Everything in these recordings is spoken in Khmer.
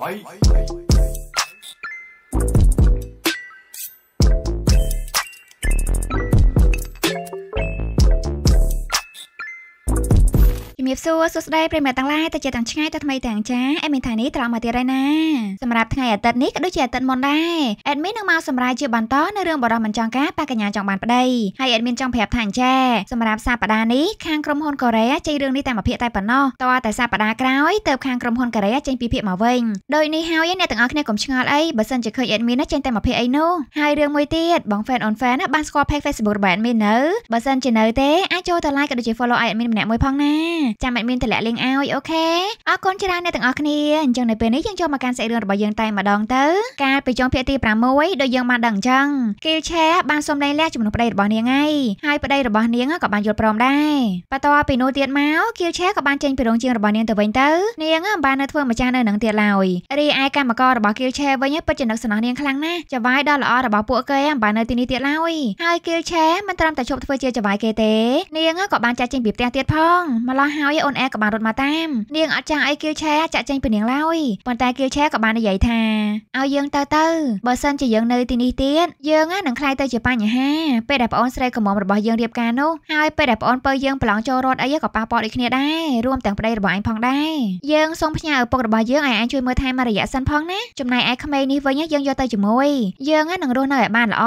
Bye. Bye. រាបសួរសួស្តីប្រិយមិត្តទាំងឡាយតើជាទាំងឆ្ងាយតើថ្មីទាំងចាអេមីថានេះត្រឡប់មកទៀតហើយណាសម្រាប់ថ្ងៃអាទិត្យនេះក៏ដូចជាអាទិត្យមុនដែរអេមីនឹងមកសម្រាយជាបន្តនៅរឿងបរិះមិនចង់ការប៉ាកញ្ញាចង់បានប្តីហើយអេមីចង់ប្រាប់ថាអញ្ចេះសម្រាប់សប្តាហ៍នេះខាងក្រុមហ៊ុនកូរ៉េចេញរឿងនេះតែមួយភាគតែប៉ុណ្ណោះតើតែសប្តាហ៍ក្រោយ ទៅ ខាងក្រុមហ៊ុនកូរ៉េចេញពីភាគមកវិញដោយនេះហើយអ្នកទាំងអស់គ្នាកុំឆ្ងល់អីបើសិនជាឃើញអេមីចេញតែមួយភាគអីនោះហើយរឿងមួយទៀតបង fan on fan បានស្គាល់ page Facebook របស់អេមីនៅបើសិនជានៅទេអាចចូលទៅ like ក៏ដូចជា follow អេមីម្នាក់មួយផងណាចាំមិនមានទម្លាក់លេងឲ្យអូខេអរគុណច្រើនអ្នកទាំងអស់គ្នាអញ្ចឹងនៅពេលនេះយើងចូលមកកាន់សាច់រឿងរបស់យើងតែម្ដងទៅកាលពីចុងភាគទី6ដូចយើងបានដឹងអញ្ចឹង Kill Chair បានសុំលែងលះជំនួសប្តីរបស់នាងហើយហើយប្តីរបស់នាងក៏បានយល់ព្រមដែរបន្ទាប់ពីនោះទៀតមក Kill Chair ក៏បានចេញពីរោងជាងរបស់នាងទៅវិញទៅនាងបាននៅធ្វើម្ចាស់នៅនឹងទៀតឡើយរីឯកម្មកររបស់ Kill Chair វិញពិតជានឹកស្នងនាងខ្លាំងណាស់ចវាយដល់ល្អរបស់ពួកគេបាននៅទីនេះទៀតឡើយហើយ Kill Chair មិនត្រឹមតែជប់ធ្វើជាចវាយគេទេនាងក៏បានចាច់ចេញពីផ្ទះទៀតផងម្ល៉េះហើយហើយអូនអែក៏បានរត់មកតាមនាងអត់ចាំងអីគៀវឆែចាក់ចេញពីនាងឡើយប៉ុន្តែគៀវឆែក៏បាននិយាយថាឲ្យយើងទៅទៅបើសិនជាយើងនៅទីនេះទៀតយើងនឹងខ្លាយទៅជាបញ្ហាពេលដែលប្អូនស្រីកំមរបស់យើងរៀបការនោះហើយពេលដែលប្អូនពៅយើងប្រឡងចូលរត់អីក៏ប៉ះពាល់ដូចគ្នាដែររួមទាំងប្តីរបស់អញផងដែរយើងសូមផ្ញើឪពុករបស់យើងឲ្យអញជួយមើលថែមករយៈសិនផងណាចំណែកឯក្មេងនេះវិញយើងយកទៅជាមួយយើងនឹងរស់នៅឲ្យបានល្អ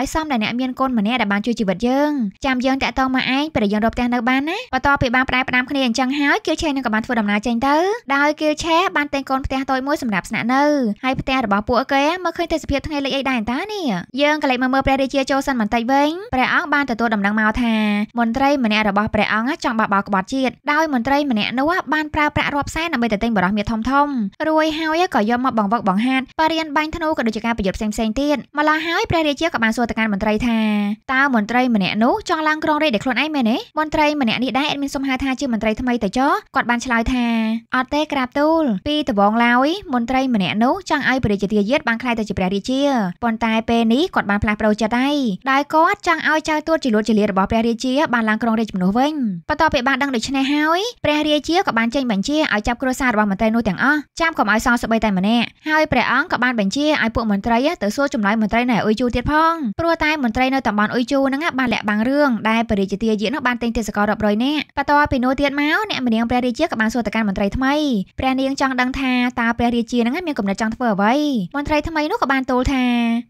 ឲ្យសមដែលអ្នកមានកូនម្នាក់ដែលបានជួយជីវិតយើងចាំយើងតាក់ទងមកឯងពេលដែលយើងរកផ្ទះនៅបានណាបន្តពីបានផ្ដែផ្ដាំគ្នានេះអញ្ចឹងហើយគៀវឆេនឹងក៏បានធ្វើដំណើរចេញទៅដោយគៀវឆេបានទិញកូនផ្ទះតូចមួយសម្រាប់ស្នាក់នៅហើយផ្ទះរបស់ពួកគេមើលឃើញទេសភាពថ្ងៃលិចអីដែរតានេះយើងក៏លេចមើលមើលព្រះរាជាចូលសិនបន្តិចវិញព្រះអង្គបានទទួលដំណឹងមកថាមន្ត្រីម្នាក់របស់ព្រះអង្គចង់បបោក្បត់ជាតិដោយមន្ត្រីម្នាក់នោះបានប្រើប្រាក់រាប់សែនដើម្បីទៅទិញបរិះមាសធំធំរួយហើយក៏យកមកបង្វឹកបង្ហាត់បរិញ្ញាបាញ់ធ្នូក៏ដូចជាការប្រយុទ្ធផ្សេងផ្សេងទៀតម្ល៉េះហើយព្រះរាជាក៏បានសួរទៅកាន់មន្ត្រីថាតើមន្ត្រីម្នាក់នោះចង់ឡើងគ្រងរាជដោយខ្លួនឯងមែនទេមន្ត្រីម្នាក់នេះដែរអត់មានសុំហៅថាជាមន្ត្រីត្រីថ្មីទៅចោះគាត់បានឆ្លើយថាអត់ទេក្រាបទូលពីដំបងឡើយមន្ត្រីម្នាក់នោះចង់ឲ្យព្រះរាជាទាយាទបានខ្លាយទៅជាព្រះរាជាប៉ុន្តែពេលនេះគាត់បានផ្លាស់ប្ដូរចិត្តហើយដោយគាត់ចង់ឲ្យចៅទួតជាលួតជាលារបស់ព្រះរាជាបានឡើងគ្រងរាជជំនួសវិញបន្ទាប់ពីបានដឹងដូច្នេះហើយព្រះរាជាក៏បានចេញបញ្ជាឲ្យចាប់គ្រួសាររបស់មន្ត្រីនោះទាំងអស់ចាំកុំឲ្យសល់សបីតែម្នាក់ហើយព្រះអង្គក៏បានបញ្ជាឲ្យពួកមន្ត្រីទៅសួរចម្លើយមន្ត្រីនៅអ៊ុយជូទៀតផងព្រោះតែមន្ត្រីនៅតំបន់អ៊ុយជូហ្នឹងបានលាក់បាំងរឿងដែលព្រះរាជាទាយាទនោះបានទិញទេសកររាប់រយនាក់បន្ទាប់ពីនោះទៀតមកអ្នកម្នាងព្រះរាជាក៏បានសួរទៅកាន់មន្ត្រីថ្មីព្រះនាងចង់ដឹងថាតើព្រះរាជានឹងមានកំណត់ចង់ធ្វើអ្វីមន្ត្រីថ្មីនោះក៏បានទូលថា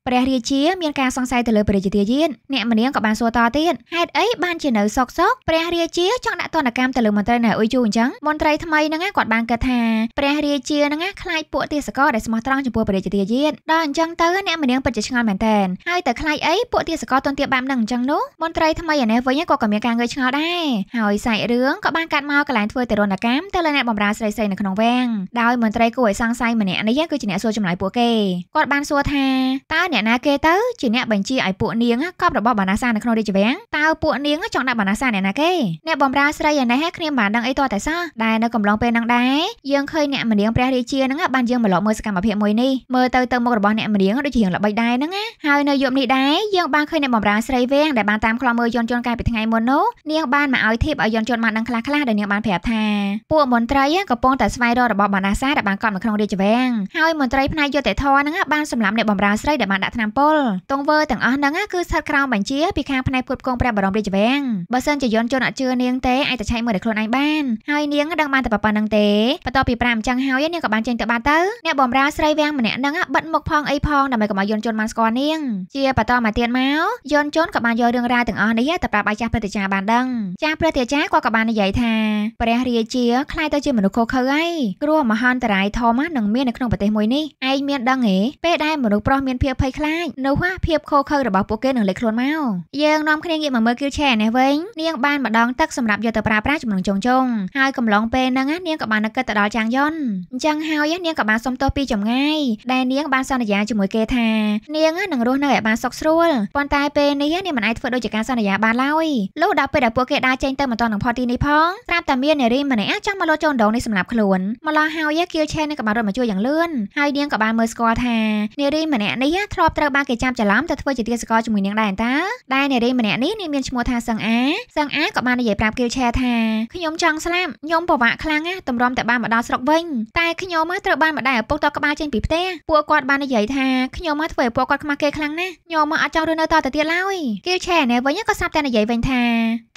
ព្រះរាជាមានការសង្ស័យទៅលើព្រះរាជាយានអ្នកម្នាងក៏បានសួរតទៀតហេតុអីបានជានៅសោកសោកព្រះរាជាចង់ដាក់ទណ្ឌកម្មទៅលើមន្ត្រីណាអ៊ុយជូអញ្ចឹងមន្ត្រីថ្មីហ្នឹងគាត់បានគិតថាព្រះរាជាហ្នឹងខ្លាចពួកទាសករដែលស្មោះត្រង់ចំពោះព្រះរាជាយានដល់អញ្ចឹងទៅអ្នកម្នាងពិតជាឆ្ងល់មែនតើហើយតើខ្លាចអីពួកទាសករទន្ទាបាបនឹងអញ្ចឹងនោះមន្ត្រីថ្មីឯនេះវិញក៏ក៏មានការងើយឆ្ងល់ដែរហើយសាច់រឿងក៏បានកាត់មកកន្លែងធ្វើទារុណកម្មទៅលើអ្នកបម្រើស្រីស្រីនៅក្នុងវាំងដោយមន្ត្រីគួរឲ្យសង្ស័យម្នាក់នេះគឺជាអ្នកសួរចម្លើយពួកគេគាត់បានសួរថាតើអ្នកណាគេទៅជាអ្នកបញ្ជាឲ្យពួកនាងកប់របស់បណ្ណាសានៅក្នុងរាជវាំងតើពួកនាងចង់ដាក់បណ្ណាសាអ្នកណាគេអ្នកបម្រើស្រីឯនេះគ្នាបានដឹងអីតើតែសោះដែលនៅកំឡុងពេលហ្នឹងដែរយើងឃើញអ្នកម្នាងព្រះរាជាហ្នឹងបានយើងមកលបមើលសកម្មភាពមួយនេះមើលទៅទៅមុខរបស់អ្នកម្នាងដូចជារឿងល្បីដែរហ្នឹងណាហើយនៅយប់នេះដែរយើងបានឃើញអ្នកបម្រើស្រីវាំងដែលបានតាមខ្លមើលយន្តយន្តកាយពីថ្ងៃមុននោះនាងបានមកឲ្យធៀបឲ្យយន្តយន្តបានដឹងខ្លះៗសដែលនាងបានប្រាប់ថាពួកមន្ត្រីកំពុងតែស្វែងរករបស់បណ្ដាសាដែលបានកប់នៅក្នុងរាជវាំងហើយមន្ត្រីផ្នែកយុតិធម៌ហ្នឹងបានសម្លាប់អ្នកបម្រើស្រីដែលបានដាក់ថ្នាំពុលទង្វើទាំងអស់ហ្នឹងគឺស្ថិតក្រោមបញ្ជាពីខាងផ្នែកផ្គត់ផ្គង់ព្រះបរមរាជវាំងបើសិនជាយន្តជនអត់ជឿនាងទេឯងតែឆែកមើលតែខ្លួនឯងបានហើយនាងដឹងបានតែប៉ុណ្្នឹងទេបន្ទាប់ពី5អញ្ចឹងហើយនាងក៏បានចេញទៅបាត់ទៅអ្នកបម្រើស្រីវាំងម្នាក់ហ្នឹងបិទមុខផងអីផងដើម្បីកុំឲ្យយន្តជនបានស្គាល់នាងជាបន្តមកទៀតមកយន្តជនក៏បានយករឿងរ៉ាវទាំងអស់នេះទៅប្រាប់ឲ្យចាស់ព្រឹទ្ធាចារ្យបានដឹងចាស់ព្រឹទ្ធាចារ្យគាត់ក៏បាននិយាយថាថាព្រះរាជាខ្លាយទៅជាមនុស្សខុសខើហើយគ្រោះមហន្តរាយធំនឹងមាននៅក្នុងប្រទេសមួយនេះឯងមានដឹងទេពេលដែលមនុស្សប្រុសមានភាពភ័យខ្លាចនោះហ่าភាពខុសខើរបស់ពួកគេនឹងលេចខ្លួនមកយើងនាំគ្នាងាកមកមើលគីលឆែនេះវិញនាងបានម្ដងទឹកសម្រាប់យកទៅប្រើប្រាស់ជំនឹងចុងចុងហើយកំឡុងពេលហ្នឹងនាងក៏បាននឹកគិតទៅដល់ចាងយ៉ុនអញ្ចឹងហើយនាងក៏បានសុំទោសពីចម្ងាយដែលនាងបានសន្យាជាមួយគេថានាងនឹងរស់នៅឲ្យបានសុខស្រួលប៉ុន្តែពេលនេះនាងមិនអាចធ្វើដូចជាការសន្យាបានឡើយលុះដល់ពេលដែលពួកគេដើរចេញទៅមិនទាន់នឹងផុតទីនេះផងត្រាប់តែមាននារីម្នាក់ចង់មកលោតចូលដងនេះសម្រាប់ខ្លួនមកលោះហើយគៀលឆេននឹងក្បាលរត់មកជួយយ៉ាងលឿនហើយនាងក៏បានមើលស្គាល់ថានារីម្នាក់នេះធ្លាប់ត្រូវបានគេចាប់ច្រឡំទៅធ្វើជាទាសករជាមួយនាងដែរតាដែលនារីម្នាក់នេះនាងមានឈ្មោះថាសឹងអាសឹងអាក៏បាននិយាយប្រាប់គៀលឆេថាខ្ញុំចង់ស្លាប់ខ្ញុំពិបាកខ្លាំងណាស់ទម្រាំតែបានមកដល់ស្រុកវិញតែខ្ញុំត្រូវបានម្ដាយឪពុកតក្បាលចេញពីផ្ទះពួកគាត់បាននិយាយថាខ្ញុំមកធ្វើឲ្យពួកគាត់ខ្មាស់គេខ្លាំងណាស់ខ្ញុំមកអត់ចង់រស់នៅតទៅទៀតឡើយគៀលឆេណែវិញក៏សាប់តែនិយាយវិញថា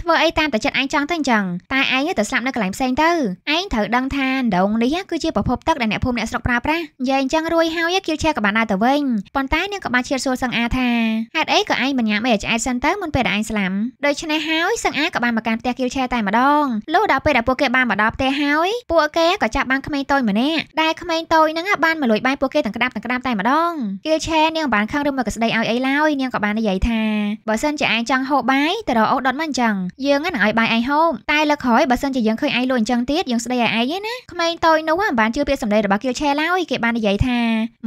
ធ្វើអីតាមតែចិត្តឯងចង់ទៅអញ្ចឹងតែឯងទៅស្លាប់នៅកន្លែងផ្សេងទៅឯងត្រូវដឹងថាដងនេះគឺជាប្រភពទឹកដែលអ្នកភូមិអ្នកស្រុកប្រើប្រាស់និយាយអញ្ចឹងរួយហើយគៀលឆែក៏បានដើរទៅវិញប៉ុន្តែនាងក៏បានឈៀតសួរសឹងអាថាហេតុអីក៏ឯងមិនញ៉ាំអីឲ្យឆ្អែតសិនទៅមុនពេលដែលឯងស្លាប់ដូច្នេះហើយសឹងអាក៏បានមកកាន់ផ្ទះគៀលឆែតែម្ដងលុះដល់ពេលដែលពួកគេបានមកដល់ផ្ទះហើយពួកគេក៏ចាប់បានក្មេងតូចម្នាក់ដែលក្មេងតូចហ្នឹងបានមកលួចបាយពួកគេទាំងក្តាប់ទាំងក្តាប់តែម្ដងគៀលឆែនាងបានខឹងឬមកក្ស្ដីឲ្យអីឡើយនាងក៏បាននិយាយថាបើសិនជាឯងចង់ហូបបាយទៅរកអូសដុតមកអញ្ចឹងយើងនឹងឲ្យបាយឯងហូបតែលើក្រោយយបើសិនជាយើងឃើញឯងលក់អញ្ចឹងទៀតយើងស្ដីឲ្យឯងឯណាក្មេងតូចនោះមិនបានជឿពាក្យសម្ដីរបស់គៀវឆេឡើយគេបាននិយាយថា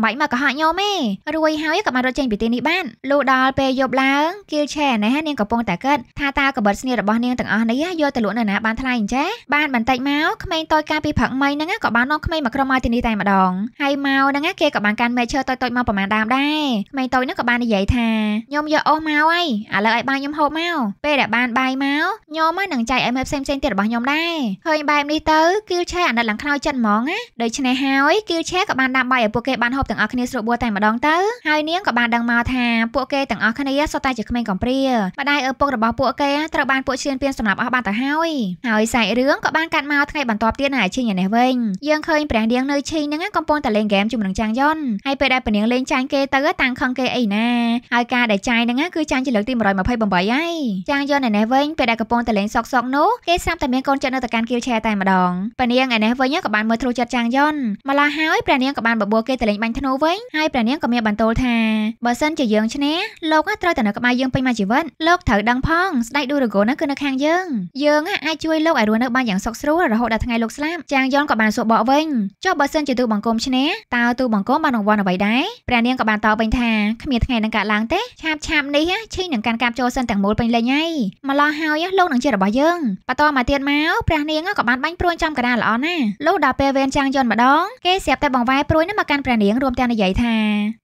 មិនមកកុហកញោមទេរួយហើយក៏បានរត់ចេញពីទីនេះបានលុះដល់ពេលយប់ឡើងគៀវឆេណែនាងកំពុងតែគិតថាតើកបិតស្នៀតរបស់នាងទាំងអស់នេះយកទៅលក់នៅណាបានថ្លៃអញ្ចេះបានបន្តិចមកក្មេងតូចកាលពីព្រឹកមិញហ្នឹងក៏បាននាំក្មេងមកក្រុមមកទីនេះតែម្ដងហើយមកហ្នឹងគេក៏បានកាន់មែកឈើតូចៗមកប្រមាណដើមដែរក្មេងតូចហ្នឹងក៏បាននិយាយថាញោមយកអូសមកហើយឥឡូវឲ្យបាយញោមហូបមកពេលដែលបានបាយមកញោមនឹងចែកឲ្យមែកផ្សេងៗទៀតរបស់របស់ខ្ញុំដែរឃើញបែបនេះទៅ Skillshare អាណិតឡើងខ្នើយចិត្តហ្មងណាដូច្នេះហើយ Skillshare ក៏បានដាំបាយឲ្យពួកគេបានហូបទាំងអស់គ្នាស្រួលបួតែម្ដងទៅហើយនាងក៏បានដឹងមកថាពួកគេទាំងអស់គ្នាសុទ្ធតែជាក្មេងកំព្រាម្ដាយឪពុករបស់ពួកគេត្រូវបានពួកឈៀនពៀនសម្លាប់អស់បានទៅហើយហើយសាច់រឿងក៏បានកាត់មកថ្ងៃបន្ទាប់ទៀតនៅអាឈីងឯនេះវិញយើងឃើញព្រះនាងនៅឈីងហ្នឹងកំពុងតែលេងហ្គេមជាមួយនឹងចាងយ៉ុនហើយពេលដែលព្រះនាងលេងចាញ់គេទៅតាំងខឹងគេអីណាហើយការដែលចាញ់ហ្នឹងគឺចាញ់ជាលើកទី128ហើយចាងយ៉ុនឯនេះវិញពេលដែលកំពុងតែលេងសោកសោកនោះគេសាប់តែមាននាងកូនចិត្តនៅតែកាន់គៀវឆែតែម្ដងព្រះនាងឯនេះវិញក៏បានមើលធ្លុះចិត្តចាងយ៉ុនម្ល៉េះហើយព្រះនាងក៏បានបបួលគេទៅលេងបាញ់ធ្នូវិញហើយព្រះនាងក៏មានបន្ទោលថាបើសិនជាយើងឈ្នះលោកត្រូវតែនៅក្បែរយើងពេញមួយជីវិតលោកត្រូវដឹងផងស្ដេចឌូរ៉ាហ្គោនោះគឺនៅខាងយើងយើងអាចជួយលោកឲ្យរស់នៅបានយ៉ាងសុខស្រួលរហូតដល់ថ្ងៃលោកស្លាប់ចាងយ៉ុនក៏បានសួរបកវិញចុះបើសិនជាទូបង្គំឈ្នះតើទូបង្គំបានរង្វាន់អ្វីដែរព្រះនាងក៏បានតបវិញថាគ្មានថ្ងៃនឹងកើតឡើងទេឆាបឆាបនេះឈីនឹងកាន់កាប់ចូលសិនទាំងមូលពេញលេញហើយម្ល៉េះហើយលោកនឹងជារបស់យើងបន្តមកទៀតទៀតមកព្រះនាងក៏បានបាញ់ព្រួញចំកណ្ដាលល្អណាស់លុះដល់ពេលវេនចាំងយន់ម្ដងគេស្រាប់តែបង្វែរព្រួញនោះមកកាន់ព្រះនាងរួមទាំងនិយាយថា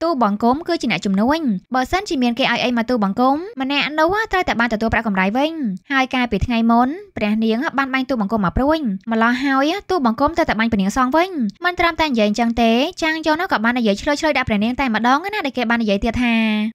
ទូបង្គំគឺជាអ្នកជំនួញបើសិនជាមានគេឲ្យអីមកទូបង្គំម្នាក់នោះត្រូវតែបានទទួលប្រាក់កម្រៃវិញហើយកាលពីថ្ងៃមុនព្រះនាងបានបាញ់ទូបង្គំមកព្រួញម្លោះហើយទូបង្គំត្រូវតែបាញ់ព្រះនាងសងវិញមិនត្រឹមតែនិយាយអញ្ចឹងទេចាំងយន់នោះក៏បាននិយាយឆ្លើយឆ្លើយដាក់ព្រះនាងតែម្ដងណាដែលគេបាននិយាយទៀតថា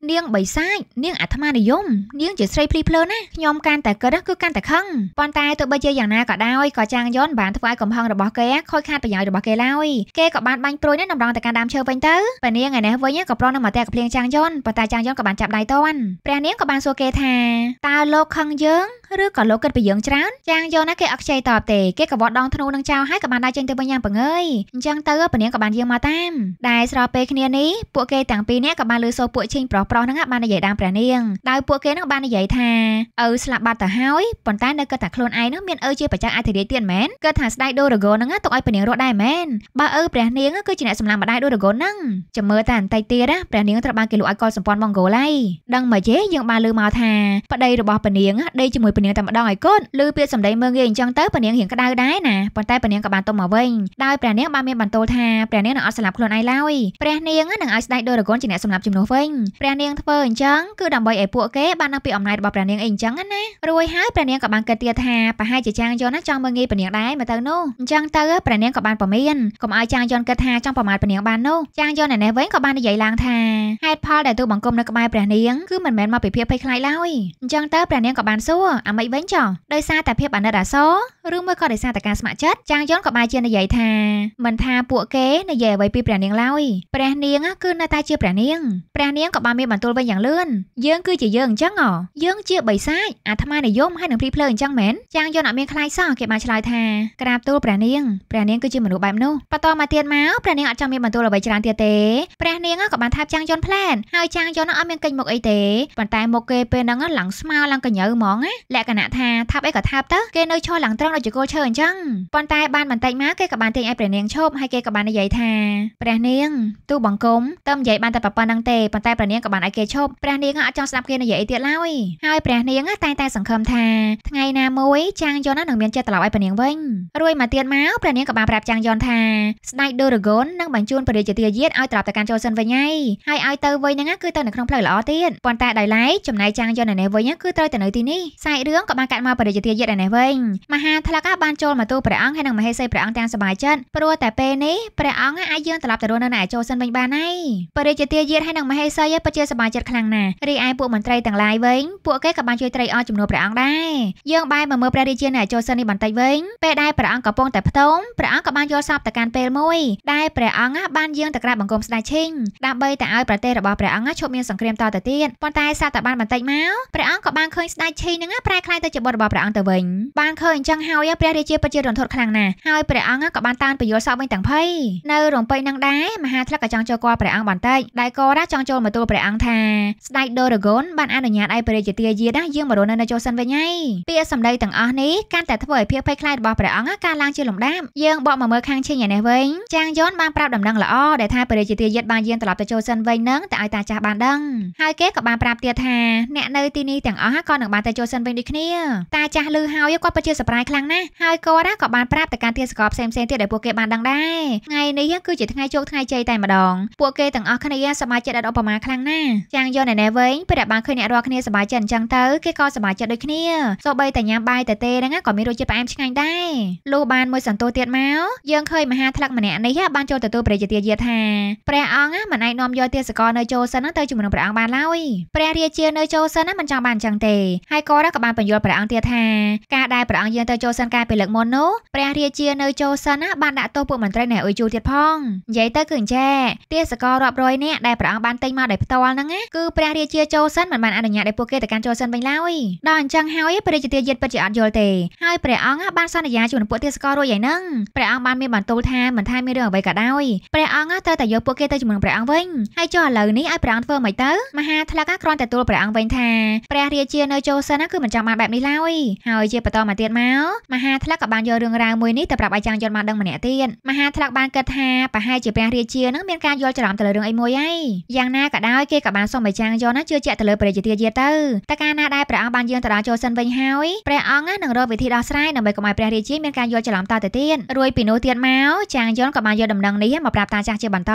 នាងបិសាចនាងអាត្មានិយមនាងជាស្រីភ្លីភ្លើណាខ្ញុំកាន់តែគិតគឺកាន់តែខឹងប៉ុន្តែទោះបីជាជាយ៉ាងណាក៏ដោយក៏ចាងយន់បានធ្វើឲ្យកំហឹងរបស់គេខូចខាតប្រយោជន៍របស់គេឡើយគេក៏បានបាញ់ព្រួយនឹងតម្រង់ទៅកាន់ដើមឈើវិញទៅព្រះនាងឯនេះវិញក៏ប្រងនឹងមកតែកភ្លៀងចាងយន់ប៉ុន្តែចាងយន់ក៏បានចាប់ដៃតន់ព្រះនាងក៏បានសួរគេថាតើលោកខឹងយើងឬក៏លោកគិតពីយើងច្រើនចាងយកណាគេអត់ខ្ចីតបទេគេក៏វត្តដងធ្នូនឹងចៅហើយក៏បានដើរចេញទៅវិញយ៉ាងបង្អើយអញ្ចឹងទៅពនាងក៏បានយាងមកតាមដែលស្របពេលគ្នានេះពួកគេទាំងពីរនាក់ក៏បានលើសូរពួកឈិញប្រុសប្រុសហ្នឹងបាននិយាយដើមព្រះនាងដោយពួកគេហ្នឹងបាននិយាយថាឪស្លាប់បាត់ទៅហើយប៉ុន្តែនៅគិតថាខ្លួនឯងហ្នឹងមានឪជាប្រចាំអធិរាជទៀតមែនគិតថាស្ដេចដូររគរហ្នឹងទុកឲ្យពនាងរស់ដែរមែនបើឪព្រះនាងគឺជាអ្នកសម្លាប់ម្ដាយដូររគរហ្នឹងចាំមើលតែអន្តិចទៀតណាព្រះនាងត្រូវបានគេលួចឲ្យកុលសម្ព័ន្ធម៉ង់ហ្គោលហើយដឹងមកយេយើងបានលើមកថាប្តីរបស់ពនាងដេកជាមួយពនាងតែម្ដងឲ្យកូនឬពាក្យសម្ដីមើងងាយអញ្ចឹងទៅពនាងរៀងក្តៅដែរណាប៉ុន្តែពនាងក៏បានទុំមកវិញដោយព្រះនាងបានមានបន្ទោលថាព្រះនាងនឹងអត់ស្លាប់ខ្លួនឯងឡើយព្រះនាងនឹងឲ្យស្ដេចដូរ៉ាហ្គនជាអ្នកសម្លាប់ជំនួសវិញព្រះនាងធ្វើអញ្ចឹងគឺដើម្បីឲ្យពួកគេបានដឹងពីអំណាចរបស់ព្រះនាងអីអញ្ចឹងណារួចហើយព្រះនាងក៏បានគិតទៀតថាប្រហែលជាចាងយន់ណាចង់មើងងាយពនាងដែរមើលទៅនោះអញ្ចឹងទៅព្រះនាងក៏បានប្រមានកុំឲ្យចាងយន់គិតថាចង់ប្រមាថព្រះនាងបាននោះចាងយន់ឯនេះវិញក៏បាននិយាយឡើងថាហេតុផលដែលទូបង្គំនៅក្បែរព្រះនាងគឺមិនមែនមកពីភាពភ័យខ្លាចឡើយអញ្ចឹងទៅព្រះនាងក៏បានសួរអាម៉េចវិញចង់ដោយសារតែភាពអាណិតអាសូរឬមួយក៏ដោយសារតែការស្ម័គ្រចិត្តចាងយន់ក៏បែរជានិយាយថាមិនថាពួកគេនិយាយអ្វីពីព្រះនាងឡើយព្រះនាងគឺនៅតែជាព្រះនាងព្រះនាងក៏បានមានបន្ទូលវិញយ៉ាងលឿនយើងគឺជាយើងអញ្ចឹងហ៎យើងជាបិសាចអាត្មានិយមហើយនឹងព្រីភ្លើអញ្ចឹងមែនចាងយន់អត់មានខ្លាចសោះគេបានឆ្លើយថាក្រាបទូលព្រះនាងព្រះនាងគឺជាមនុស្សបែបនោះបន្តមកទៀតមកព្រះនាងអត់ចង់មានបន្ទូលអ្វីច្រើនទៀតទេព្រះនាងក៏បានថាបចាងយន់ផ្លែនហើយចាងយន់អត់មានកិច្ចមុខអីទេប៉ុន្តែមុខគេពេលហ្នឹងឡើងស្មៅឡើងកញ្ញើហ្មងណាលក្ខណៈថាថាប់អីក៏ថាប់ទៅគេនៅឈរឡើងត្រង់ដូចជាគោឈើអញ្ចឹងប៉ុន្តែបានបន្តិចមកគេក៏បានទាញឲ្យព្រះនាងឈប់ហើយគេក៏បាននិយាយថាព្រះនាងទូបង្គំតើនិយាយបានតែប៉ុណ្្នឹងទេប៉ុន្តែព្រះនាងក៏បានឲ្យគេឈប់ព្រះនាងអត់ចង់ស្ដាប់គេនិយាយអីទៀតឡើយហើយព្រះនាងតែងតែសង្ឃឹមថាថ្ងៃណាមួយចាងយន់នឹងមានចិត្តត្រឡប់ឲ្យព្រះនាងវិញរួចមកទៀតមកព្រះនាងក៏បានប្រាប់ចាងយន់ថាស្ដេចដូរហ្គននឹងបញ្ជូនព្រះរាជាទាយាទឲ្យត្រឡប់ទៅកាន់ចូលសិនវិញហើយហើយឲ្យទៅវិញហ្នឹងគឺទៅនៅក្នុងផ្លូវល្អទៀតប៉ុន្តែដោយឡែកចំណាយចាងយន់នៅនេះវិញគឺត្រូវតែនៅទីនេះសាច់រឿងក៏បានកាត់មកបរិយាទាយទៀតឯនេះវិញមហាធ្លកបានចូលមកទូព្រះអង្គហើយនឹងមហេសីព្រះអង្គទាំងសบายចិត្តព្រោះតែពេលនេះព្រះអង្គអាចយាងត្រឡប់ទៅរស់នៅឯចូលសិនវិញបានហើយបរិយាទាយទៀតហើយនឹងមហេសីពិតជាសบายចិត្តខ្លាំងណាស់រីឯពួកមន្ត្រីទាំងឡាយវិញពួកគេក៏បានជួយត្រីអស់ចំនួនព្រះអង្គដែរយើងបែរមកមើលព្រះរាជានៃចូលសិននេះបន្តិចវិញពេលដែលព្រះអង្គកំពុងតែផ្ទុំព្រះអង្គក៏បានយកសពទៅកាន់ពេលមួយដែលព្រះអង្គបានយាងទៅក្រាបបង្គំស្ដេចឈិញដើម្បីតែឲ្យប្រទេសរបស់ព្រះអង្គឈប់មានសង្គ្រាមតទៅទៀតប៉ុន្តែសាតបានបន្តិចមកព្រះអង្គក៏បានឃើញស្ដេចឈិញនឹងប្រែតែខ្លាយទៅជាបុត្ររបស់ព្រះអង្គទៅវិញបានឃើញអញ្ចឹងហើយព្រះរាជាពិតជារន្ធត់ខ្លាំងណាស់ហើយព្រះអង្គក៏បានតានពយល់សពវិញទាំងភ័យនៅរំពេចនឹងដែរមហាថ្លឹកក៏ចង់ចូលគាល់ព្រះអង្គបន្តិចដែលក៏រ៉ាចង់ចូលមកទូលព្រះអង្គថាស្ដេចដូរ៉ាហ្គនបានអនុញ្ញាតឲ្យព្រះរាជាទាយាដាស់យើងមករស់នៅនៅចូលសិនវិញហើយពាក្យសម្ដីទាំងអស់នេះកាន់តែធ្វើឲ្យភាពភ័យខ្លាចរបស់ព្រះអង្គកើនឡើងជាលំដាប់យើងបកមកមើលខាងឈិញឯនេះវិញចាងយនបានប្រាប់ដំណឹងល្អដែលថាព្រះរាជាទាយាបានយាងត្រឡប់ទៅចូលសិនវិញនឹងតែឲ្យតាចាស់បានដឹងហើយគេក៏បានប្រាប់ទៀតថាអ្នកនៅទីនេះទាំងអស់ក៏នឹងបានទៅចូលសិនវិញដូចគ្នាតាចាស់លឺហើយគាត់ពិតជាសប្បាយខ្លាំងណាស់ហើយគាត់ក៏បានប្រាប់ទៅកាន់ទានសកលផ្សេងៗទៀតដែលពួកគេបានដឹងដែរថ្ងៃនេះគឺជាថ្ងៃជោគថ្ងៃជ័យតែម្ដងពួកគេទាំងអស់គ្នាសប្បាយចិត្តដល់ឧបមាខ្លាំងណាស់ចាំងយកណែណែវិញពេលដែលបានឃើញអ្នករាល់គ្នាសប្បាយចិត្តអញ្ចឹងទៅគេក៏សប្បាយចិត្តដូចគ្នាសូម្បីតែញ៉ាំបាយតែទេហ្នឹងក៏មានរសជាតិផ្អែមឆ្ងាញ់ដែរលុះបានមួយសន្ទុះទៀតមកយើងឃើញមហាថ្លឹកម្នាក់នេះបានចូលទទួលព្រះជាទាយាថាព្រះអង្គមិនអាចនាំយកទាសកលនៅចូលសិនទៅជាមួយនឹងព្រះអង្គបានឡើយព្រះរាជានៅចូលសិនមិនចង់បានអញ្ចឹងទេហើយក៏ក៏បានបញ្យល់ព្រះអង្គទៀតថាការដែលព្រះអង្គយាងទៅចូលសិនកាលពីលើកមុននោះព្រះរាជានៅចូលសិនណាបានដាក់ទោសពួកមន្ត្រីនៃអ៊ុយជូទៀតផងនិយាយទៅគឺអញ្ចេះទាសកររាប់រយនាក់ដែលព្រះអង្គបានទិញមកដោយផ្ទាល់ហ្នឹងគឺព្រះរាជាចូលសិនមិនបានអនុញ្ញាតឲ្យពួកគេទៅកាន់ចូលសិនវិញឡើយដល់អញ្ចឹងហើយព្រះរាជាទៀតយឺតពិតជាអត់យល់ទេហើយព្រះអង្គបានសន្យាជាមួយនឹងពួកទាសកររួចយ៉ាងហ្នឹងព្រះអង្គបានមានបន្ទូលថាមិនថាមានរឿងអ្វីក៏ដោយព្រះអង្គត្រូវតែយកពួកគេទៅជាមួយនឹងព្រះអង្គវិញហើយចុះឥឡូវនេះឲ្យព្រះអង្គធ្វើមិនទៅមហាថ្លឹកគ្រាន់តែទូលព្រះអង្គវិញថាព្រះរាជានៅចូលសិនគឺមិនចាំម៉ាបែបនេះឡើយហើយជាបន្តមកទៀតមកមហាធ្លឹកក៏បានយករឿងរ៉ាវមួយនេះទៅប្រាប់អាចារ្យយន្តម៉ាដឹងម្នាក់ទៀតមហាធ្លឹកបានគិតថាប្រហែលជាព្រះរាជានឹងមានការយល់ច្រឡំទៅលើរឿងអីមួយហើយយ៉ាងណាក៏ដោយគេក៏បានសុំអាចារ្យយន្តណាជឿជាក់ទៅលើព្រះរាជាទៀតទៅតែកាលណាដែលព្រះអង្គបានយាងទៅដល់ចូលសិនវិញហើយព្រះអង្គនឹងរកវិធីដោះស្រាយដើម្បីកុំឲ្យព្រះរាជាមានការយល់ច្រឡំតទៅទៀតរួយពីនោះទៀតមកចាងយន្តក៏បានយកដំណឹងនេះមកប្រាប់តាចាស់ជាបន្ត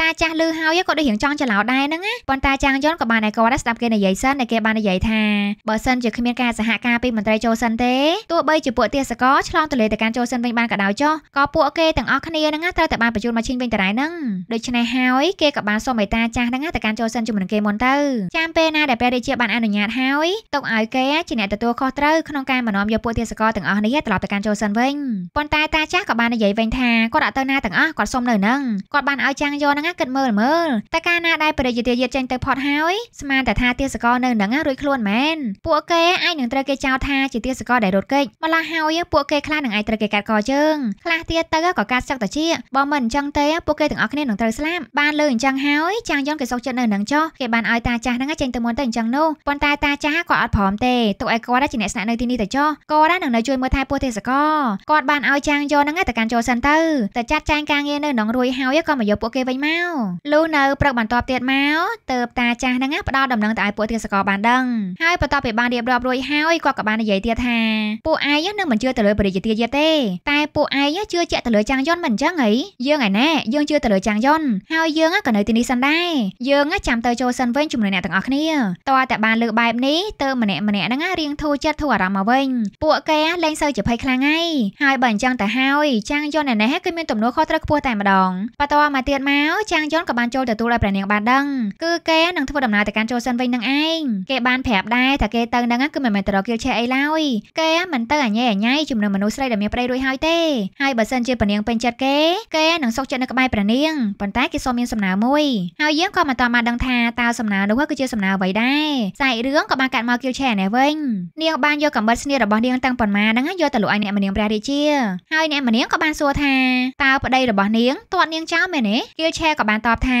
តាចាស់ឮហើយក៏ដូចរៀងចង់ច្រឡោដែរហ្នឹងណាប៉ុន្តែចាងយន្តក៏បានឲ្យគាត់ស្ដាប់គេនិយាយសិនតែគេបាននិយាយថាបើសិនជាគ្មានការសហការពីមន្ត្រីចូលសិនទេទោះបីជាពួកទាសករឆ្លងទន្លេទៅកាន់ចូលសិនវិញបានក៏ដោយចុះក៏ពួកគេទាំងអស់គ្នានឹងត្រូវតែបានបញ្ជូនមកឈិញវិញតរ៉ែនឹងដូច្នេះហើយគេក៏បានសុំមេត្តាចាស់នឹងទៅកាន់ចូលសិនជាមួយនឹងគេមុនទៅចាំពេលណាដែលព្រះរាជាបានអនុញ្ញាតហើយទុកឲ្យគេជាអ្នកទទួលខុសត្រូវក្នុងការនាំយកពួកទាសករទាំងអស់នេះត្រឡប់ទៅកាន់ចូលសិនវិញប៉ុន្តែតាចាស់ក៏បាននិយាយវិញថាគាត់អត់ទៅណាទាំងអស់គាត់សុំនៅនឹងគាត់បានឲ្យចាំងយកនឹងគិតមើលមើលតែកាលណាដែលព្រះរាជាយាតចេញទៅផត់ហើយស្មានតែថាទាសករនៅនឹងរួចខ្លួនមែនពួកគេឯងនឹងត្រូវគេចោទថាជាទាសករដែលរត់គេចម្ល៉េះហើយពួកគេខ្លះនឹងឯងត្រូវគេកាត់កជើងខ្លះទៀតទៅក៏កាត់សឹកតាជាបើមិនអញ្ចឹងទេ ពួកគេទាំងអស់គ្នានឹងត្រូវស្លាប់បានលើអញ្ចឹងហើយចាងយ៉ងគេសុកចិត្តនៅនឹងចុះគេបានឲ្យតាចាស់ហ្នឹងចេញទៅមុនទៅអញ្ចឹងនោះប៉ុន្តែតាចាស់ក៏អត់ព្រមទេទុកឲ្យគាត់ជាអ្នកស្នាក់នៅទីនេះទៅចុះគាត់នឹងនៅជួយមើលថែពួកទេសកលគាត់បានឲ្យចាងយ៉ងហ្នឹងទៅកាន់ចូលសិនទៅតែចាត់ចែងការងារនៅក្នុងរួយហើយក៏មកយកពួកគេវិញមកលុះនៅព្រឹកបន្ទាប់ទៀតមកទៅតាចាស់ហ្នឹងផ្ដល់ដំណឹងទៅឲ្យពួកទេសកលបានដឹងហើយបន្ទាប់ពីបានរៀបរាប់រួចរួចហើយគាត់ក៏បាននិយាយទៀតថាពួកឯងនឹងមិនជឿទៅលើបរិយាទាយាទេ តែពួកឯងជឿជាក់ទៅលើចាងយន់មិនអញ្ចឹងហីយើងឯណែយើងជឿទៅលើចាងយន់ហើយយើងក៏នៅទីនេះសិនដែរយើងចាំទៅចូលសិនវិញជាមួយអ្នកទាំងអស់គ្នាតើតែបានលើបែបនេះទៅម្នាក់ម្នាក់ហ្នឹងរៀងធូរចិត្តធូរអារម្មណ៍មកវិញពួកគេលែងសូវជាភ័យខ្លាំងហើយហើយបើអញ្ចឹងទៅហើយចាងយន់ឯណេះគឺមានទំនួលខុសត្រូវខ្ពស់តែម្ដងបន្តមកទៀតមកចាងយន់ក៏បានចូលទទួលឲ្យព្រះនាងបានដឹងគឺគេនឹងធ្វើដំណើរទៅកាន់ចូលសិនវិញនឹងឯងគេបានប្រាប់ដែរថាគេទៅហ្នឹងគឺមិនមែនទៅរកគេឆេះអីឡើយគេមិនទៅអញ្ញែអញ្ញៃជំនឿមនុស្សស្រីដែលមានប្តីរួចហើយទេហើយបើសិនជាពនាងពេញចិត្តគេគេនឹងសុខចិត្តនៅក្បែរព្រះនាងប៉ុន្តែគេសូមមានសំណើមួយហើយយើងក៏មិនតមកដឹងថាតើសំណើនោះគឺជាសំណើអ្វីដែរសាច់រឿងក៏បានកាត់មកគៀវឆេះនេះវិញនាងបានយកកំបិតស្នៀតរបស់នាងទាំងប៉ុន្មានហ្នឹងយកទៅលក់ឲ្យអ្នកម្នាងព្រះរាជាហើយអ្នកម្នាងក៏បានសួរថាតើប្តីរបស់នាងទាត់នាងចោលមែនទេគៀវឆេះក៏បានតបថា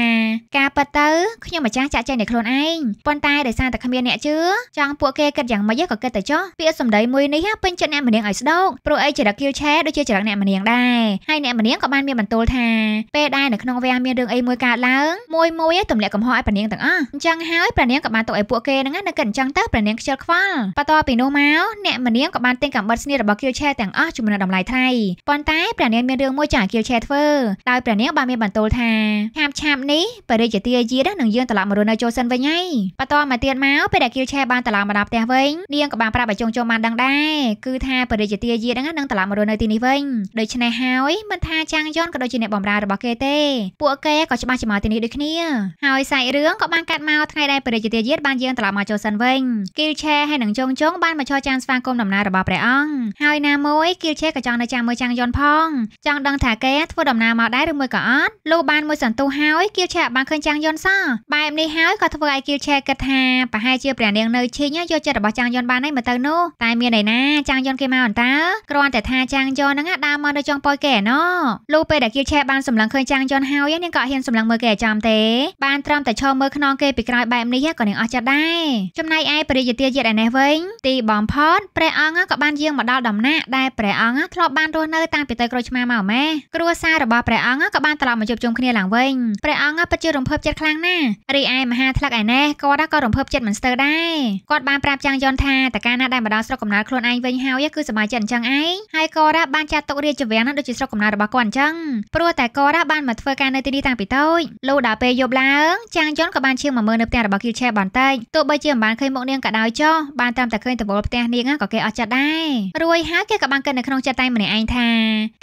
ការពិតទៅខ្ញុំម្ចាស់ចាក់ចែងតែខ្លួនឯងប៉ុន្តែដោយសារតែគ្មានអ្នកជឿចង់ពួកគេគិតយ៉ាងម៉េចចក៏គេតែចោះពាក្យសម្ដីមួយនេះពេញចិត្តអ្នកម្នាងឲ្យស្ដោកព្រោះអីចរិតគៀលឆេដូចជាចរិតអ្នកម្នាងដែរហើយអ្នកម្នាងក៏បានមានបន្ទូលថាពេលដែលនៅក្នុងវាំងមានរឿងអីមួយកើតឡើងមួយមួយទម្លាក់កំហុសឲ្យព្រះនាងទាំងអស់អញ្ចឹងហើយព្រះនាងក៏បានទុកឲ្យពួកគេហ្នឹងនៅគិតអញ្ចឹងទៅព្រះនាងខ្ជិលខ្វល់បន្ទាប់ពីនោះមកអ្នកម្នាងក៏បានទិញកាំបិតស្នៀតរបស់គៀលឆេទាំងអស់ជំនួសតម្លៃថ្លៃប៉ុន្តែព្រះនាងមានរឿងមួយចាគៀលឆេធ្វើដោយព្រះនាងបានមានបន្ទូលថាឆាបឆាបនេះបរិយាទាយានឹងយើងត្រឡប់មករស់នៅចូលសិនវិញហើយបន្ទាប់មកទៀតមកពេលដែលគៀលឆេបានត្រឡប់មកដល់ផ្ទះវិញនាងក៏បានប្រាប់ឲ្យចុងចូលបានដឹងដែរគឺថាបរិយាទាយាហ្នឹងនឹងត្រឡប់មករស់នៅទីនេះវិញដូច្នេះហើយមិនថាចាងយន់ក៏ដូចជាអ្នកបម្រើរបស់គេទេពួកគេក៏ច្បាស់ជាមកទីនេះដូចគ្នាហើយសាច់រឿងក៏បានកាត់មកថ្ងៃដែលបរិយាទាយាបានយាងត្រឡប់មកចូលសិនវិញគីលឆេហើយនឹងចុងចុងបានមកឈរចាំស្វាគមន៍ដំណើររបស់ព្រះអង្គហើយណាមួយគីលឆេក៏ចង់នៅចាំមើលចាងយន់ផង ចង់ដឹងថាគេធ្វើដំណើរមកដែរឬមួយក៏អត់លុះបានមួយសន្ទុះហើយគីលឆេបានឃើញចាងយន់សោះបែបនេះហើយក៏ធ្វើឲ្យគីលឆេគិតថាប្រហែលជាព្រះនាងនៅឈិញយកចិត្តរបស់ចាងយន់បានអីមើលទៅនោះតែមានអីណាចាងយន់គេមកអន្តាគ្រាន់តែថាចាងយន់ហ្នឹងដើរមកនៅចុងប៉ោយគេឯណោះលុះពេលដែលគៀឆែបានសម្លឹងឃើញចាងយន់ហើយនាងក៏ហ៊ានសម្លឹងមើលគេចាំទេបានត្រឹមតែឈរមើលខ្នងគេពីក្រោយបែបនេះក៏នាងអស់ចិត្តដែរចំណែកឯព្រះរាជាទាយិតឯនេះវិញ ទីបំផុតព្រះអង្គក៏បានយាងមកដល់ដំណាក់ដែលព្រះអង្គធ្លាប់បានរស់នៅតាំងពីទៅក្រូចឆ្មាមកម៉ែគ្រួសាររបស់ព្រះអង្គក៏បានត្រឡប់មកជួបជុំគ្នាឡើងវិញព្រះអង្គពិតជារំភើបចិត្តខ្លាំងណាស់រីឯមហាថ្លឹកឯនេះគាត់ក៏រំភើបចិត្តមិនស្ទើរដែរគាត់បានប្រាប់ចាងយន់ថាតើកាលណាដែលមកដល់ស្រុកកំណើតខ្លួនឯងវិញហើយគឺសบายចិត្តអញ្ចឹងឯងហើយក៏រ៉ាបានចាត់ទុករាជវាំងនោះដូចជាស្រុកកំណើតរបស់គាត់អញ្ចឹងព្រោះតែក៏រ៉ាបានមកធ្វើការនៅទីនេះតាំងពីតូចលុះដល់ពេលយប់ឡើងចាងយន់ក៏បានឈៀងមកមើលនៅផ្ទះរបស់គីលឆេបន្តិចទោះបីជាមិនបានឃើញមុខនាងក៏ដោយចុះបានតាមតែឃើញតវល់ផ្ទះនាងក៏គេអស់ចិត្តដែររួយហើយគេក៏បានគិតនៅក្នុងចិត្តតែម្នាក់ឯងថា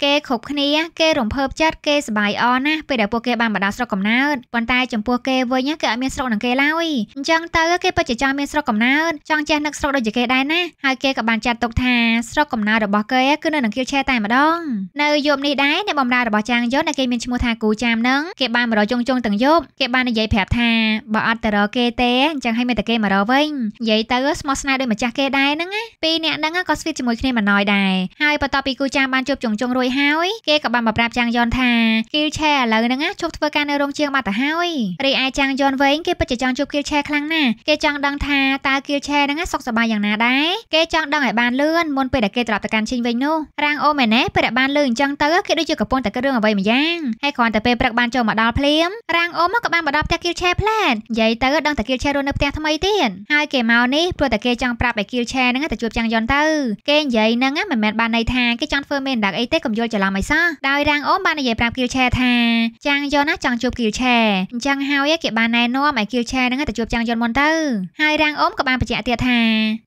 គេគ្រប់គ្នាគេរំភើបចិត្តគេសบายអណាស់ពេលដែលពួកគេបានមកដល់ស្រុកកំណើតប៉ុន្តែចំពោះគេវិញគេអត់មានស្រុកនឹងគេឡើយអញ្ចឹងទៅគេពិតជាចង់មានស្រុកកំណើតចង់ចេះនឹកស្រុកដូចជាគេដែរណាហើយគេក៏បានចាត់ទុកថាស្រុកកំណើតរបស់គេគឺនៅនឹងគៀវឆែតែម្ដងនៅយប់នេះដែរអ្នកបម្រើរបស់ចាងយន់ដែលគេមានឈ្មោះថាគូចាមនឹងគេបានមករកជុងជុងទាំងយប់គេបាននិយាយប្រាប់ថាបើអត់ទៅរកគេទេអញ្ចឹងឲ្យមានតែគេមករកវិញនិយាយទៅស្មោះស្នេហ៍ដោយម្ចាស់គេដែរហ្នឹងណាពីរអ្នកហ្នឹងក៏ស្វីតជាមួយគ្នាមិនណយដែរហើយបន្ទាប់ពីគូចាមបានជួបជុងជុងរួចហើយគេក៏បានមកប្រាប់ចាងយន់ថាគៀវឆែឥឡូវហ្នឹងណាឈប់ធ្វើការនៅរោងជាងបាត់ទៅហើយរីឯចាងយន់វិញគេពិតជាចង់ជួបគៀវឆែខ្លាំងណាស់គេចង់ដឹងថាតើគៀវឆែហ្នឹងសុខសសប្បាយយ៉ាងណាដែរគេចង់ដឹងឲ្យបានលឿនមុនពេលដែលគេត្រឡប់ទៅកាន់ឈីងវិញនោះរាងអូមែនទេពេលដែលបានលឿនអញ្ចឹងទៅគេដូចជាកំពុងតែគិតរឿងអ្វីម្យ៉ាងហើយគ្រាន់តែពេលព្រឹកបានចូលមកដល់ភ្លាមរាងអូមកក៏បានបដិបផ្ទះគីលឆែផ្លែននិយាយទៅដឹងតែគីលឆែរស់នៅផ្ទះថ្មីទៀតហើយគេមកនេះព្រោះតែគេចង់ប្រាប់ឲ្យគីលឆែហ្នឹងទៅជួបចាំងយន់ទៅ គេនិយាយហ្នឹងមិនមែនបានន័យថាគេចង់ធ្វើមេដាក់អីទេកុំយល់ច្រឡំអីសោះដោយរាងអូមបាននិយាយប្រាប់គីលឆែថាចាំងយន់ណាចង់ជួបគីលឆែអញ្ចឹងហើយគេបានណែនាំឲ្យគីលឆែហ្នឹងទៅជួបចាំងយន់មុនទៅហើយរាងអូមក៏បានបញ្ជាក់ទៀតថា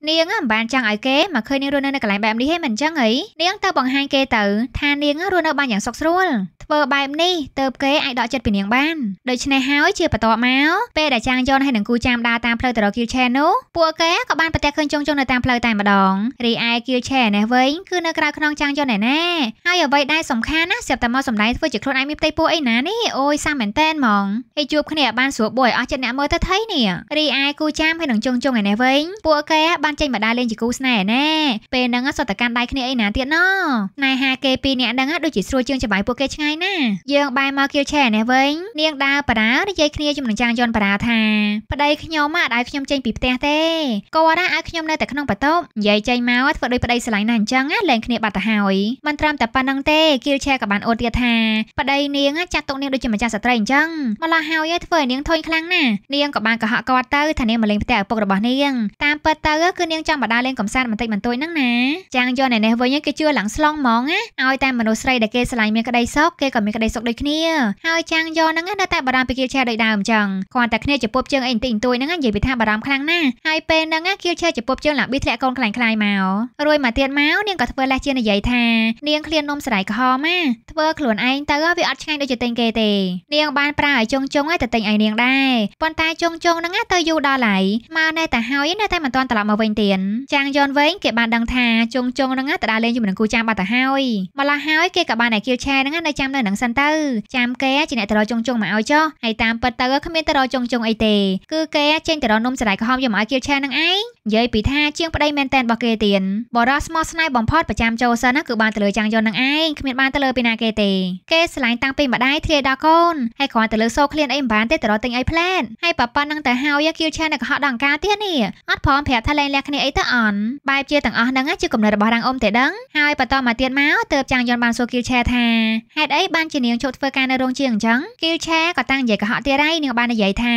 នាងមិនបានចង់ឲ្យគេមកឃើញនាងរស់នៅកន្លែងបែបនេះទេមិនអញ្ចឹងអីនាងទៅបង្ហាញគេទៅថានាងរស់នៅបានយ៉ាងសុខស្រួលធ្វើបែបនេះទៅគេអាចដកចិត្តពីនាងបានដូច្នេះហើយជាបន្តមកពេលដែលចាងយន់ហើយនឹងគូចាំដើរតាមផ្លូវទៅរកគីលឆែនោះពួកគេក៏បានប្រទះឃើញជងជងនៅតាមផ្លូវតែម្ដងរីឯគីលឆែនេះវិញគឺនៅក្រៅខ្នងចាងយន់ឯណែហើយអ្វីដែលសំខាន់ណាស់ស្រាប់តែមកសម្ដែងធ្វើជាខ្លួនឯងមានផ្ទៃពោះអីណានេះអូយសាមែនតែនហ្មងហើយជួបគ្នាបានស្រួលបួយអស់ចិត្តអ្នកមើលទៅថៃនេះរីឯគូចាំហើយនឹងជងជងឯណែវិញពួកគេបានចេញមកដើរលេងជាគូស្នេហ៍ណែពេលហ្នឹងសុទ្ធតែកាន់ដៃគ្នាអីណាទៀតណោះណែហាគេពីរនាក់ហ្នឹងដូចជាស្រួលជាងច្បាយពួកគេឆ្ងាយណាយើងបែរមកគៀលឆែនេះវិញនាងដើរបារានិយាយគ្នាជាមួយនឹងចាងយន់បារាថាប្តីខ្ញុំអាចឲ្យខ្ញុំចេញពីផ្ទះទេគាត់ឲ្យខ្ញុំនៅតែក្នុងបន្ទប់និយាយចេញមកធ្វើដូចប្តីស្រឡាញ់ណាស់អញ្ចឹងណាលែងគ្នាបាត់ទៅហើយមិនត្រឹមតែប៉ុណ្្នឹងទេគៀលឆែក៏បានអូនទៀតថាប្តីនាងចាត់ទុកនាងដូចជាម្ចាស់ស្ត្រីអញ្ចឹងម្ល៉េះហើយធ្វើឲ្យនាងធុញខ្លាំងណាស់នាងក៏បានកុហកគាត់ទៅថានាងមកលេងផ្ទះឪពុករបស់នាងតាមពិតទៅអើគឺនាងចង់បដាលេងកំសាន្តបន្តិចបន្តួចហ្នឹងណាចាងយន់ឯនេះវិញគេជឿឡើងស្លងហ្មងណាឲ្យតែមនុស្សស្រីដែលគេស្រឡាញ់មានក្តីសុខគេក៏មានក្តីសុខដូចគ្នាហើយចាងយន់ហ្នឹងនៅតែបារម្ភពីគៀលឆែដូចដើមចឹងគាត់តែគ្នាជាពុបជើងអីបន្តិចបន្តួចហ្នឹងនិយាយពីថាបារម្ភខ្លាំងណាស់ហើយពេលហ្នឹងគៀលឆែជាពុបជើងឡើងប៊ីធ្លាក់កូនខ្លាំងខ្លាយមករួយមកទៀតមកនាងក៏ធ្វើលេសជានិយាយថានាងឃ្លាននំស្រ័យក្រហមណាធ្វើខ្លួនឯងទៅវាអត់ឆ្ងាញ់ដូចជាទិញគេទេនាងបានប្រើឲ្យចុងចុងឲ្យតែទិញឲ្យនាងដែរប៉ុន្តែចុងចុងហ្នឹងទៅយូរដល់ហើយមកនៅតែហើយនៅតែមិនទាន់ត្រឡប់មកវិញទៀតចាងយនវិញគេបានដឹងថាជុងជុងហ្នឹងតដាលេងជាមួយនឹងគូចាំបាត់ទៅហើយម្ល៉េះហើយគេក៏បានតែគៀវឆែហ្នឹងនៅចាំនៅហ្នឹងសិនទៅចាំគេជាអ្នកទៅរកជុងជុងមកឲ្យចុះហើយតាមពិតទៅគ្មានទៅរកជុងជុងអីទេគឺគេចេញទៅរកនំសរៃក្រហមយកមកឲ្យគៀវឆែហ្នឹងឯងនិយាយពីថាជាងប្តីមែនតែនរបស់គេទៀតបរោះស្មោះស្នៃបំផុតប្រចាំចូលសិនគឺបានទៅលើចាងយនហ្នឹងឯងគ្មានបានទៅលើពីណាគេទេគេស្រឡាញ់តាំងពីម្ដាយធ្លាយដល់កូនហើយគ្រាន់តែលើសូឃ្លៀនអីមិនបានទេទៅរកទិញអីផ្លែតហើយប៉ប៉ានឹងទៅហើយគៀវឆែនៅកុហកដល់អង្ការទៀតនេះអត់ព្រមប្រាប់ថាលែងលះគ្នាអីទៅអន់បែបជាទាំងអស់ហ្នឹងជាគំនិតរបស់រាំងអ៊ុំទេដឹងហើយបន្តមកទៀតមកទើបចាងយន់បានសួរគីលឆែថាហេតុអីបានជានាងឈប់ធ្វើការនៅរោងជាងអញ្ចឹងគីលឆែក៏តាំងនិយាយកុហកទៀតហើយនាងបាននិយាយថា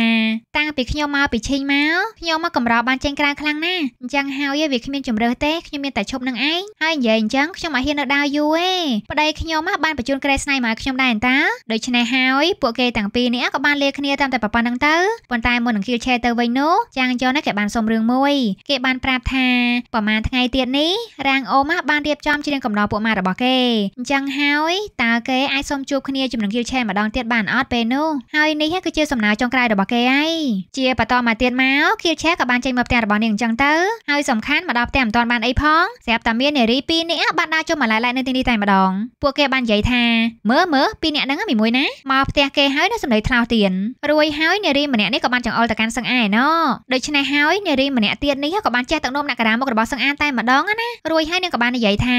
តាំងពីខ្ញុំមកពីឈីងមកខ្ញុំមកកម្រោបានចេញក្រៅខ្លាំងណាស់អញ្ចឹងហើយវាគ្មានជំរើសទេខ្ញុំមានតែឈប់នឹងឯងហើយនិយាយអញ្ចឹងខ្ញុំអត់ហ៊ាននៅដើរយូរទេប្តី ខ្ញុំបានបញ្ជូនក្រែស្នៃមកខ្ញុំដែរតាដូច្នេះហើយពួកគេទាំងពីរនេះក៏បានលាគ្នាតាមតែប៉ុណ្្នឹងទៅប៉ុន្តែមុននឹងគីលឆែទៅវិញនោះចាងយន់គេបានសុំរឿងមួយគេបានប្រាប់ថាប្រហែលថ្ងៃទៀតនេះរាងអូម៉ាបានរៀបចំច្រៀងកំណោពួកម៉ារបស់គេអញ្ចឹងហើយតើគេអាចសុំជួបគ្នាជំនឹងគៀវឆេម្ដងទៀតបានអត់ពេលនោះហើយនេះគឺជាសំណើចុងក្រោយរបស់គេហើយជាបន្តមកទៀតមកគៀវឆេក៏បានចេញមកផ្ទះរបស់នាងអញ្ចឹងទៅហើយសំខាន់មកដល់ផ្ទះមិនទាន់បានអីផងស្រាប់តែមាននារីពីរនាក់បានដើរចូលមកឡាយឡាយនៅទីនេះតែម្ដងពួកគេបាននិយាយថាមើលមើលពីរនាក់ហ្នឹងមីមួយណាមកផ្ទះគេហើយនៅសម្ដីថ្លោសទៀនរួយហើយនារីម្នាក់នេះក៏បានចង្អុលទៅកាន់សឹងឯណោដូច្នេះហើយនារីម្នាក់ទៀតនេះនេះក៏បានចេះទឹកនោមអ្នកកដាមុខរបស់សឹងអានតែម្ដងណារួចហើយនាងក៏បាននិយាយថា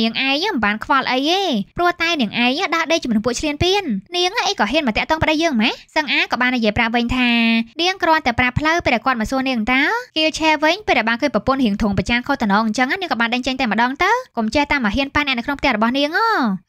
នាងឯងមិនបានខ្វល់អីទេព្រោះតែនាងឯងដាស់ដេកជាមួយពួកឈ្លានពាននាងអីក៏ហ៊ានមកតាក់ទងប្តីយើងម៉េះសឹងអាក៏បាននិយាយប្រាប់វិញថានាងគ្រាន់តែប្រាប់ផ្លូវពេលដែលគាត់មកសួរនាងតើគៀលឆែវិញពេលដែលបានឃើញប្រពន្ធរៀងធងប្រចាំខុសតំណងអញ្ចឹងនាងក៏បានដេញចេញតែម្ដងទៅកុំចេះតាមមកហ៊ានប៉ះអ្នកនៅក្នុងផ្ទះរបស់នាង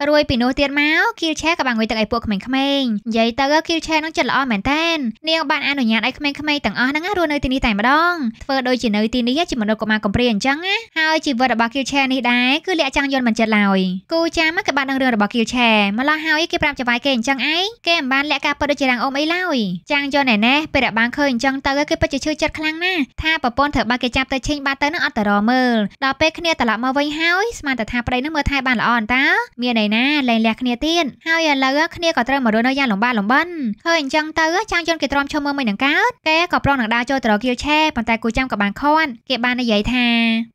អូរួចពីនោះទៀតមកគៀលឆែក៏បានងុយទឹកឲ្យពួកក្មេងៗនិយាយទៅគៀលឆែនឹងចិត្តល្អមែនតែននាងបានអនុញ្ញាតឲ្យក្មេងៗទាំងអស់ហ្នឹងរស់នៅទីនេះតែម្ដងធ្វើដូចជានៅទីនេះជាមនុស្សកុមារកំព្រាអញ្ចឹងណាហើយជីវិតរបស់ Kill Chair នេះដែរគឺលាក់ចាំងយល់មិនចិត្តឡើយគូចាំគេបានដឹងរឿងរបស់ Kill Chair ម្ល៉េះហើយគេប្រាប់ចវាយគេអញ្ចឹងឯងគេមិនបានលាក់ការពិតដូចជារាងអូមអីឡើយចាំងយល់ណែណែពេលដែលបានឃើញអញ្ចឹងទៅគេពិតជាឈឺចិត្តខ្លាំងណាស់ថាប្រពន្ធត្រូវបានគេចាប់ទៅឈេញបាត់ទៅនឹងអត់តរមើលដល់ពេលគ្នាត្រឡប់មកវិញហើយស្មានតែថាប្តីនឹងមើលថែបានល្អអន្តើមានន័យណាលែងលះគ្នាទៀតហើយឥឡូវគ្នាក៏ត្រូវមករស់នៅយ៉ាងលំបាកលំបិនឃើញអញ្ចឹងទៅចាំងយន់គេទ្រាំឈប់មើលមិននឹងកើតគេក៏ប្រងនឹងដើរចូលទៅរកគៀលឆែប៉ុន្តែគូចាំក៏បានខរគេបាននិយាយថា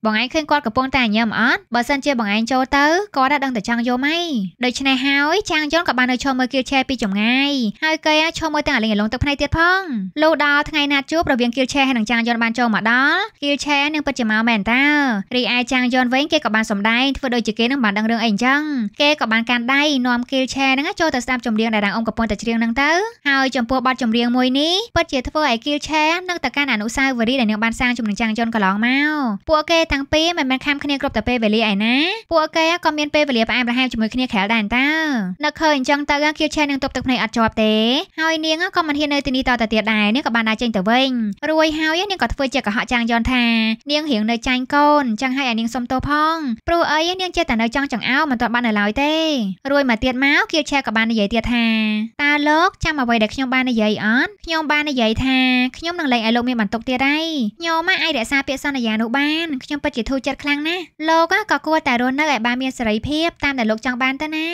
បងឯងឃើញគាត់កំពុងតែញឹមអត់បើសិនជាបងឯងចូលទៅគាត់ đã ដឹងតែចង់យំឯងដូច្នេះហើយចាងយន់ក៏បាននៅឈរមើលគៀវឆែពីចម្ងាយហើយគេឈរមើលទាំងអលិញអលងទឹកភ្នែកទៀតផងលុះដល់ថ្ងៃណាត់ជួបរវាងគៀវឆែហើយនឹងចាងយន់បានចូលមកដល់គៀវឆែនឹងពិតជាមកមែនតើរីឯចាងយន់វិញគេក៏បានសម្ដែងធ្វើដូចជាគេនឹងបានដឹងរឿងអីអញ្ចឹងគេក៏បានកាន់ដៃនាំគៀវឆែហ្នឹងចូលទៅស្ដាប់ចម្រៀងដែលដងអង្គកំពុងតែច្រៀងហ្នឹងទៅហើយចំពោះបទចម្រៀងមួយនេះពិតជាធ្វើឲ្យគៀវឆែនឹងទៅកាន់អនុសាវរីយ៍ដែលនឹងបានសាងជំនុំចាំងជនកន្លងមកពួកគេទាំងពីរមិនមែនខាំគ្នាគ្រប់តែពេលវេលាឯណាពួកគេក៏មានពេលវេលាផ្អែមល្ហែមជាមួយគ្នាក្រៅដែរតើនៅឃើញអញ្ចឹងទៅខៀវឆែនឹងទប់ទឹកភ្នែកអត់ជាប់ទេហើយនាងក៏មិនហ៊ាននៅទីនេះតទៅទៀតដែរនាងក៏បានដើរចេញទៅវិញរួយហើយនាងក៏ធ្វើជាកុហកចាំងយន់ថានាងរៀងនៅចាញ់កូនចឹងហើយឲ្យនាងសុំទោសផងព្រោះអីនាងចេះតែនៅចង់ចង្អោមិនទាន់បាននៅឡើយទេរួយមកទៀតមកខៀវឆែក៏បាននិយាយទៀតថាតើលោកចាំអ្វីដែលខ្ញុំបាននិយាយអត់ខ្ញុំបាននិយាយថាខ្ញុំនឹងលែងឲ្យលោកមានបន្ទុកទៀតហើយខ្ញុំអាចរក្សាពាក្យសន្យានោះបានខ្ញុំពិតជាធូរចិត្តខ្លាំងណាស់លោកក៏គួរតែរស់នៅឲ្យបានមានសេរីភាពតាមដែលលោកចង់បានទៅណា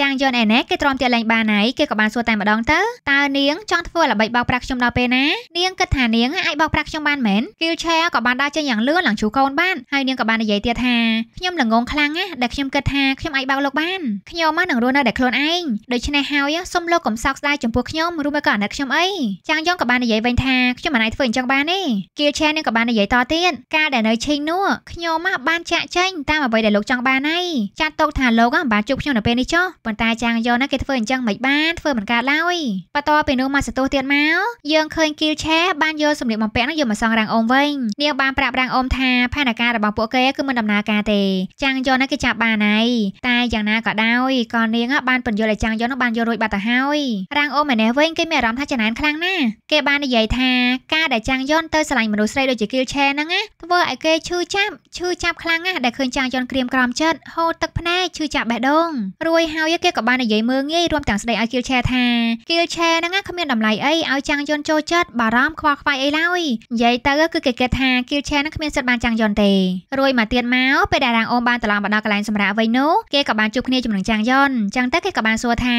ចាងយនអែណេគេទ្រាំទាក់លែងបានហើយគេក៏បានសួរតែម្ដងទៅតើនាងចង់ធ្វើល្បិចបោកប្រាស់ខ្ញុំដល់ពេលណានាងគិតថានាងអាចបោកប្រាស់ខ្ញុំបានមែន Killchair ក៏បានដើរចេញយ៉ាងលឿនឡើងជួកូនបានហើយនាងក៏បាននិយាយទៀតថាខ្ញុំល្ងងខ្លាំងណាស់ដែលខ្ញុំគិតថាខ្ញុំអាចបោកលោកបានខ្ញុំមកនឹងរស់នៅតែខ្លួនឯងដូច្នេះហើយសូមលោកកុំរំសោកស្ដាយចំពោះខ្ញុំឬមកក៏អាណិតខ្ញុំអីចាងយ៉ងក៏បាននិយាយវិញថាខ្ញុំមិនអាចធ្វើអញ្ចឹងបានទេគៀលឆែននឹងក៏បាននិយាយតទៀតការដែលនៅឈីងនោះខ្ញុំមកបានចាក់ចែងតាមអ្វីដែលលោកចង់បានហើយចាត់ទុកថាលោកមិនបានជួបខ្ញុំនៅពេលនេះចុះប៉ុន្តែចាងយ៉ងណាគេធ្វើអញ្ចឹងមិនបានធ្វើមិនកើតឡើយបន្តពីនោះមកសន្ទុះទៀតមកយើងឃើញគៀលឆែបានយកសម្លៀកបំពាក់នោះយកមកសងរាងអូមវិញនាង បានប្រាប់រាងអូមថាផែនការរបស់ពួកគេគឺមិនដំណើរការទេចាងយ៉ងណាគេចាប់បានហើយតែយ៉ាងណាក៏ដោយក៏នាងបានបញ្យល់ឲ្យចាងយ៉ងនោះបានយករួចបាត់ទៅហើយរាងអូម្នាក់វិញគេមានអារម្មណ៍ថាចំណានខ្លាំងណាស់គេបាននិយាយថាការដែលចាងយន់ទៅឆ្លាញ់មនុស្សស្រីដូចជាគីលឆេហ្នឹងណាធ្វើឲ្យគេឈឺចាប់ឈឺចាប់ខ្លាំងណាស់ដែលឃើញចាងយន់ក្រៀមក្រំចិត្តហូរទឹកភ្នែកឈឺចាប់បេះដូងរួយហើយគេក៏បាននិយាយមើងងាយរួមទាំងស្ដីឲ្យគីលឆេថាគីលឆេហ្នឹងណាគ្មានតម្លៃអីឲ្យចាងយន់ចូលចិត្តបារម្ភខ្វល់ខ្វាយអីឡើយនិយាយទៅគឺគេគិតថាគីលឆេហ្នឹងគ្មានសិទ្ធិបានចាងយន់ទេរួយមកទៀតមកពេលដែលរាងអូមបានត្រឡប់មកដល់កន្លែងសម្រាប់វិញនោះគេក៏បានជួបគ្នាជាមួយនឹងចាងយន់ចឹងទៅគេក៏បានសួរថា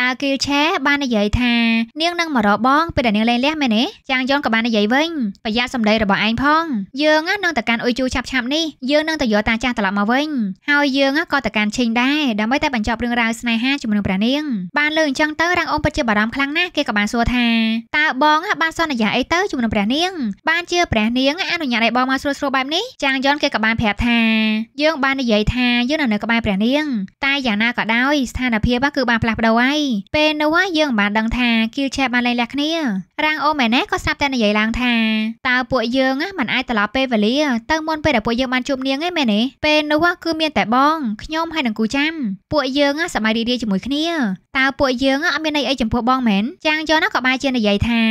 តើគីលឆេបាននិយាយថានាងនឹងមករកបងពេលដែលនាងលែងលះមែនទេចាងយន់ក៏បាននិយាយវិញប្រយ័ត្នសម្ដីរបស់ឯងផងយើងនឹងទៅកាន់អ៊ុយជូឆាប់ឆាប់នេះយើងនឹងទៅយកតាចាស់ត្រឡប់មកវិញហើយយើងក៏ទៅកាន់ឈិញដែរដើម្បីតែបញ្ចប់រឿងរ៉ាវស្នេហាជាមួយនឹងព្រះនាងបានលើអញ្ចឹងទៅរាងអ៊ំពិតជាបារម្ភខ្លាំងណាស់គេក៏បានសួរថាតើបងបានសន្យាអីទៅជាមួយនឹងព្រះនាងបានជាព្រះនាង អនុញ្ញាតឲ្យបងមកស្រួលស្រួលបែបនេះចាងយន់គេក៏បានប្រាប់ថាយើងបាននិយាយថាយើងនៅនៅក្បែរព្រះនាងតែយ៉ាងណាក៏ដោយស្ថានភាពគឺបានផ្លាស់ប្ដូរហើយពេលនោះនោះយើងមិនបានដឹងថាគីលឆេបបានលែងលះគ្នា រាងអូមែនណេះក៏ស្រាប់តែនិយាយឡើងថាតើពួកយើងមិនអាចត្រឡប់ពេលវេលាទៅមុនពេលដែលពួកយើងបានជួបនាងឯមែនទេពេលនោះគឺមានតែបងខ្ញុំហើយនឹងគូចាំពួកយើងសប្បាយរីករាយជាមួយគ្នាតើពួកយើងអត់មានអីអីចំពោះបងមែនចាងយន់ក៏បែរជានិយាយថា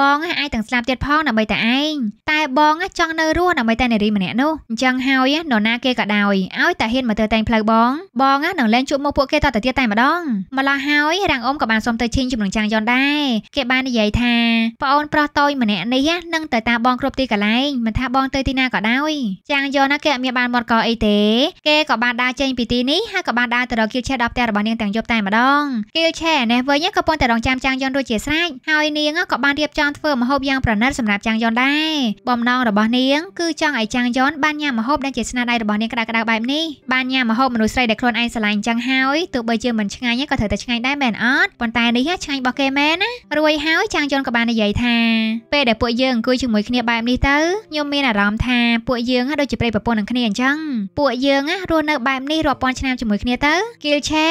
បងអាចទាំងស្លាប់ទៀតផងដើម្បីតែឯងតែបងចង់នៅរស់ដើម្បីតែនារីម្នាក់នោះអញ្ចឹងហើយនរណាគេក៏ដោយឲ្យតែហ៊ានមកធ្វើតែងផ្លូវបងបងនឹងលែងជួបមុខពួកគេតទៅទៀតតែម្ដងម្ល៉េះហើយរាំងអ៊ំក៏បានសុំទៅឈីងជំនឹងចាងយន់ដែរគេបាននិយាយថាប្អូនប្រុសតូចម្នាក់នេះនឹងទៅតាមបងគ្រប់ទីកន្លែងមិនថាបងទៅទីណាក៏ដោយចាងយន់គេអត់មានបានមកកអីទេ គេក៏បានដើរចេញពីទីនេះហើយក៏បានដើរទៅរកគៀវឆេះដល់ផ្ទះរបស់នាងទាំងយប់តែម្ដងគីលឆែនេះវិញក៏ប៉ុន្តែរងចាំចាងយន់រួចជាស្រេចហើយនាងក៏បានរៀបចំធ្វើម្ហូបយ៉ាងប្រណិតសម្រាប់ចាងយន់ដែរបំណងរបស់នាងគឺចង់ឲ្យចាងយន់បានញ៉ាំម្ហូបដែលជាស្នាដៃរបស់នាងក្តៅៗបែបនេះបានញ៉ាំម្ហូបមនុស្សស្រីដែលខ្លួនឯងស្រឡាញ់ចឹងហើយទោះបីជាមិនឆ្ងាញ់ក៏ត្រូវតែឆ្ងាញ់ដែរមែនអត់ប៉ុន្តែនេះឆ្ងាញ់របស់គេមែនណារួយហើយចាងយន់ក៏បាននិយាយថាពេលដែលពួកយើងអង្គុយជាមួយគ្នាបែបនេះទៅខ្ញុំមានអារម្មណ៍ថាពួកយើងដូចជាប្រិយប្រពន្ធនឹងគ្នាអញ្ចឹងពួកយើងរស់នៅបែបនេះរាប់ពាន់ឆ្នាំជាមួយគ្នាទៅគីលឆែ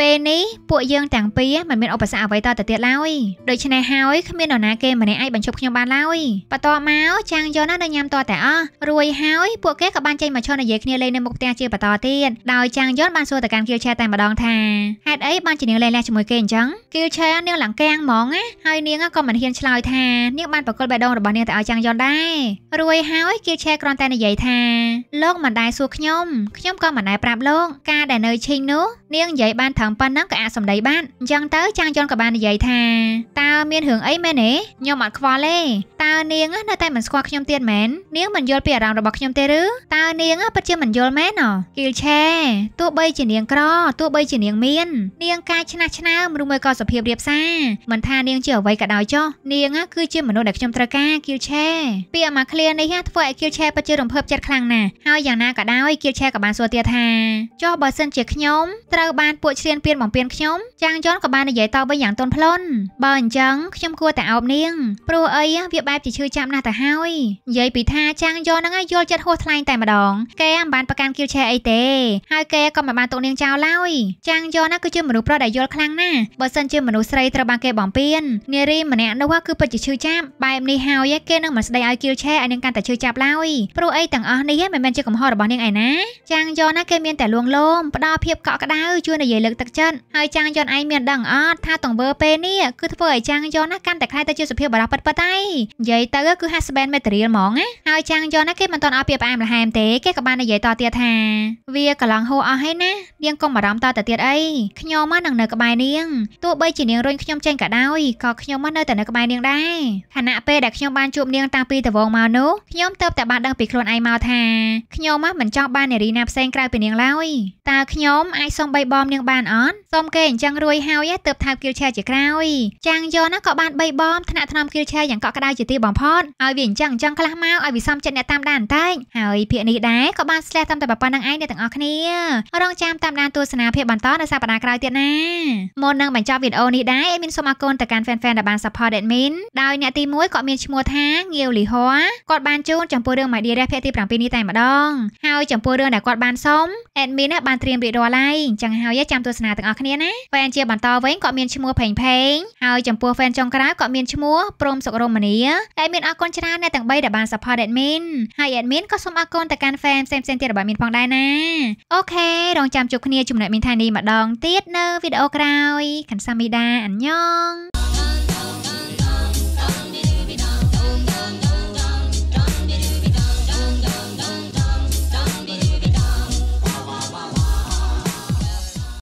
ពេលនេះពួកយើងទាំងពីរមិនមានឧបសគ្គអ្វីតទៅទៀតឡើយដូច្នេះហើយគ្មាននរណាគេម្នាក់អាចបញ្ឈប់ខ្ញុំបានឡើយបន្ទាប់មកចាងយន់នៅញ៉ាំតតែអស់រួយហើយពួកគេក៏បានចេញមកឈរនិយាយគ្នាលេងនៅមុខផ្ទះជាបន្តទៀតដោយចាងយន់បានសួរទៅកាន់គីលឆែតែម្ដងថាហេតុអីបានជានាងលេងលះជាមួយគេអញ្ចឹងគីលឆែនាងឡើងកាំងហ្មងណាហើយនាងក៏មិនហ៊ានឆ្លើយថានាងបានប្រកល់បេះដូងរបស់នាងទៅឲ្យចាងយន់ដែររួយហើយគីលឆែគ្រាន់តែនិយាយថាលោកមិនដែរសួរខ្ញុំខ្ញុំក៏មិនដែរប្រាប់លោកការដែលនៅឈិញនោះនាងនិយាយបានត្រឹមប៉ុណ្ណឹងក៏អាចសម្ដីបានអញ្ចឹងទៅចាងយន់ក៏បាននិយាយថាតើមានរឿងអីមែនទេខ្ញុំអត់ខ្វល់ទេតើនាងនៅតែមិនស្គាល់ខ្ញុំទៀតមែននាងមិនយល់ពីអារម្មណ៍របស់ខ្ញុំទេឬតើនាងពិតជាមិនយល់មែនអ្ហ៎គីលឆេទោះបីជានាងក្រទោះបីជានាងមាននាងការឆ្នះឆ្នើមឬមួយក៏សុភាពរាបសារមិនថានាងជាអ្វីក៏ដោយចុះនាង គឺជាមនុស្សដែលខ្ញុំត្រូវការគីលឆេពាក្យអាមកឃ្លៀនេះធ្វើឲ្យគីលឆេពិតជារំភើបចិត្តខ្លាំងណាស់ហើយយ៉ាងណាក៏ដោយគីលឆេក៏បានសួរទៀតថាចុះបើសិនជាខ្ញុំត្រូវត្រូវបានពួកឈ្លានពានបំពានខ្ញុំចាងយន់ក៏បាននិយាយតបវិញយ៉ាងទន់ភ្លន់បើអញ្ចឹងខ្ញុំគួរតែអោបនាងព្រោះអីវាបែបជាឈឺចាប់ណាស់ទៅហើយនិយាយពីថាចាងយន់ហ្នឹងយល់ចិត្តហួសថ្លែងតែម្ដងគេមិនបានប្រកាន់គៀវឆែអីទេហើយគេក៏មិនបានទុកនាងចោលឡើយចាងយន់ណាគឺជាមនុស្សប្រុសដែលយល់ខ្លាំងណាស់បើសិនជាមនុស្សស្រីត្រូវបានគេបំពាននារីម្នាក់នោះគឺពិតជាឈឺចាប់បែបនេះហើយគេនឹងមិនស្ដីឲ្យគៀវឆែឲ្យនាងកាន់តែឈឺចាប់ឡើយព្រោះអីទាំងអស់នេះមិនមែនជាកំហុសរបស់នាងឯណាចាងយន់ណាគេមានតែលួងលោមផ្ដោភាពកក់ក្ដៅៅជួយនិយាយលើកទឹកចិត្តហើយចាងយន់ឯងមានដឹងអត់ថាទង្វើពេលនេះគឺធ្វើឲ្យចាងយន់ណាកាន់តែខ្លាយទៅជាសុភាពបរោះពិតៗហើយនិយាយទៅគឺ husband material ហ្មងណាហើយចាងយន់ណាគេមិនទាន់ឲ្យពីផ្អែមល្ហែមទេគេក៏បាននិយាយតទៀតថាវាកន្លងហូរអស់ហើយណានាងកុំបារម្ភតទៅទៀតអីខ្ញុំមកនឹងនៅក្បែរនាងទោះបីជានាងរុញខ្ញុំចេញក៏ដោយក៏ខ្ញុំមកនៅតែនៅក្បែរនាងដែរខណៈពេលដែលខ្ញុំបានជួបនាង តាំងពីដំបូងមកនោះខ្ញុំទៅតែបានដឹងពីខ្លួនឯងមកថាខ្ញុំមិនចង់បាននារីណាផ្សេងក្រៅពីនាងឡើយតើខ្ញុំអាចសុំបីបំនាងបានអត់សូមគេអញ្ចឹងរួយហើយទើបថើបគៀលឆែជាក្រោយ ចាងយនក៏បានបីបំថ្នាក់ថ្នមគៀលឆែយ៉ាងកក់ក្ដៅជាទីបំផុតឲ្យវាអញ្ចឹងអញ្ចឹងខ្លះមកឲ្យវាសំចិត្តអ្នកតាមដានតែងហើយភាកនេះដែរក៏បានស្លះតាមតែប៉ុណ្្នឹងឯងអ្នកទាំងអស់គ្នារងចាំតាមដានទស្សនាភាពបន្តនៅសប្តាហ៍ក្រោយទៀតណាមុននឹងបញ្ចប់វីដេអូនេះដែរអេមីនសូមអរគុណទៅកាន់ fan fan ដែលបាន support អេមីនដោយអ្នកទី1គាត់មានឈ្មោះថាងាវលីហួរគាត់បានជូនចំពោះរឿង My Dear ភាគទី7នេះតែម្ដងហើយចំពោះរឿងដែលគាត់បានសុំអេមីនបានត្រៀមរៀបរាល់ហើយចឹងហើយចាំទស្សនាទាំងអស់គ្នាណាវ៉ែនជាបន្តវិញក៏មានឈ្មោះផេងផេងហើយចំពោះ fan ចុងក្រោយក៏មានឈ្មោះព្រមសុករមនីដែលមានអរគុណច្រើនអ្នកទាំង3ដែលបាន support admin ហើយ admin ក៏សូមអរគុណទៅកាន់ fan ផ្សេងៗទៀតរបស់មានផងដែរណាអូខេរងចាំជួបគ្នាចំណុចមានថានេះម្ដងទៀតនៅវីដេអូក្រោយខាន់សាមីដាអញ្ញង